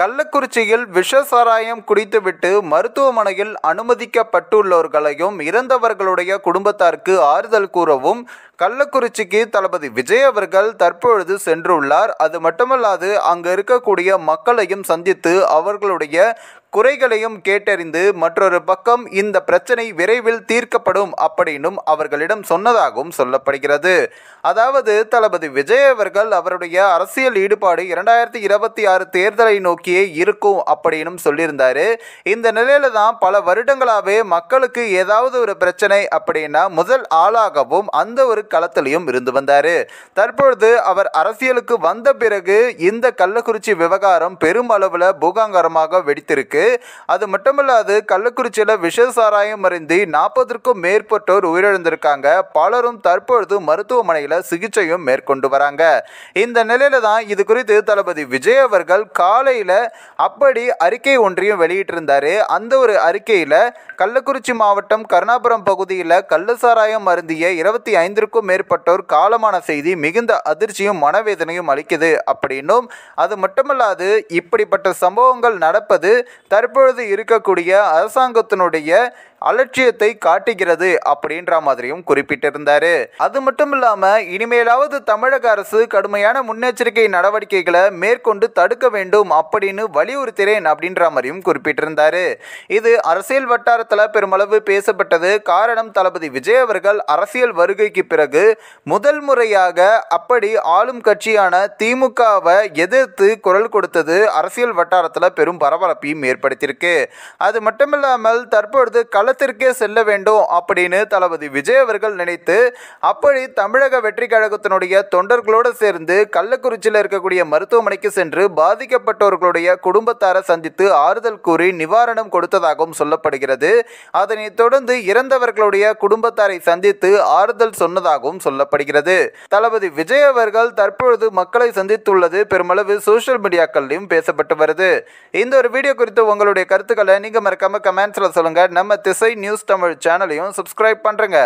கள்ளக்குறிச்சியில் விஷ சாராயம் குடித்துவிட்டு மருத்துவமனையில் அனுமதிக்கப்பட்டுள்ளவர்களையும் இறந்தவர்களுடைய குடும்பத்தாருக்கு ஆறுதல் கூறவும் கள்ளக்குறிச்சிக்கு தளபதி விஜய் அவர்கள் தற்பொழுது சென்றுள்ளார் அது மட்டுமல்லாது அங்கு இருக்கக்கூடிய மக்களையும் சந்தித்து அவர்களுடைய குறைகளையும் கேட்டறிந்து மற்றொரு பக்கம் இந்த பிரச்சனை விரைவில் தீர்க்கப்படும் அப்படின்னும் அவர்களிடம் சொன்னதாகவும் சொல்லப்படுகிறது அதாவது தளபதி விஜய் அவர்கள் அவருடைய அரசியல் ஈடுபாடு இரண்டாயிரத்தி இருபத்தி ஆறு தேர்தலை நோக்கியே இருக்கும் அப்படின்னும் சொல்லியிருந்தாரு இந்த நிலையில தான் பல வருடங்களாகவே மக்களுக்கு ஏதாவது ஒரு பிரச்சனை அப்படின்னா முதல் ஆளாகவும் அந்த ஒரு களத்திலையும் இருந்து வந்தார் தற்பொழுது அவர் அரசியலுக்கு வந்த பிறகு இந்த கள்ளக்குறிச்சி விவகாரம் பெரும் அளவுல பூகாங்கரமாக வெடித்திருக்கு அது மட்டுமல்லாது கள்ளக்குறிச்சியில் விஷ சாராயம் அறிந்து நாற்பதற்கும் மேற்பட்டோர் உயிரிழந்திருக்காங்க பலரும் தற்பொழுது மருத்துவமனையில் சிகிச்சையும் மேற்கொண்டு வராங்க இந்த நிலையில தான் இது குறித்து தளபதி விஜய் அவர்கள் காலையில் அப்படி அறிக்கை ஒன்றையும் வெளியிட்டிருந்தார் அந்த ஒரு அறிக்கையில் கள்ளக்குறிச்சி மாவட்டம் கருணாபுரம் பகுதியில் கள்ளசாராயம் மருந்திய இருபத்தி ஐந்திற்கும் நூற்றுக்கும் மேற்பட்டோர் காலமான செய்தி மிகுந்த அதிர்ச்சியும் மனவேதனையும் அளிக்குது அப்படின்னும் அது மட்டுமல்லாது இப்படிப்பட்ட சம்பவங்கள் நடப்பது தற்பொழுது இருக்கக்கூடிய அரசாங்கத்தினுடைய அலட்சியத்தை காட்டுகிறது அப்படின்ற மாதிரியும் குறிப்பிட்டிருந்தார் அது மட்டும் இல்லாமல் இனிமேலாவது தமிழக அரசு கடுமையான முன்னெச்சரிக்கை நடவடிக்கைகளை மேற்கொண்டு தடுக்க வேண்டும் அப்படின்னு வலியுறுத்துகிறேன் அப்படின்ற மாதிரியும் குறிப்பிட்டிருந்தார் இது அரசியல் வட்டாரத்தில் பெருமளவு பேசப்பட்டது காரணம் தளபதி விஜய் அவர்கள் அரசியல் வருகைக்கு பிறகு முதல் முறையாக அப்படி ஆளும் கட்சியான திமுகவை எதிர்த்து குரல் கொடுத்தது அரசியல் வட்டாரத்தில் பெரும் பரபரப்பையும் ஏற்படுத்தியிருக்கு அது மட்டுமில்லாமல் தற்பொழுது கல களத்திற்கே செல்ல வேண்டும் அப்படின்னு தளபதி விஜய் அவர்கள் நினைத்து அப்படி தமிழக வெற்றி கழகத்தினுடைய தொண்டர்களோடு சேர்ந்து கள்ளக்குறிச்சியில் இருக்கக்கூடிய மருத்துவமனைக்கு சென்று பாதிக்கப்பட்டவர்களுடைய குடும்பத்தாரை சந்தித்து ஆறுதல் கூறி நிவாரணம் கொடுத்ததாகவும் சொல்லப்படுகிறது அதனைத் தொடர்ந்து இறந்தவர்களுடைய குடும்பத்தாரை சந்தித்து ஆறுதல் சொன்னதாகவும் சொல்லப்படுகிறது தளபதி விஜய் அவர்கள் தற்பொழுது மக்களை சந்தித்துள்ளது பெருமளவு சோசியல் மீடியாக்கள்லையும் பேசப்பட்டு வருது இந்த ஒரு வீடியோ குறித்து உங்களுடைய கருத்துக்களை நீங்க மறக்காம கமெண்ட்ஸ்ல சொல்லுங்க நம்ம எஸ்ஐ நியூஸ் தமிழ் சேனலையும் சப்ஸ்கிரைப் பண்ணுறேங்க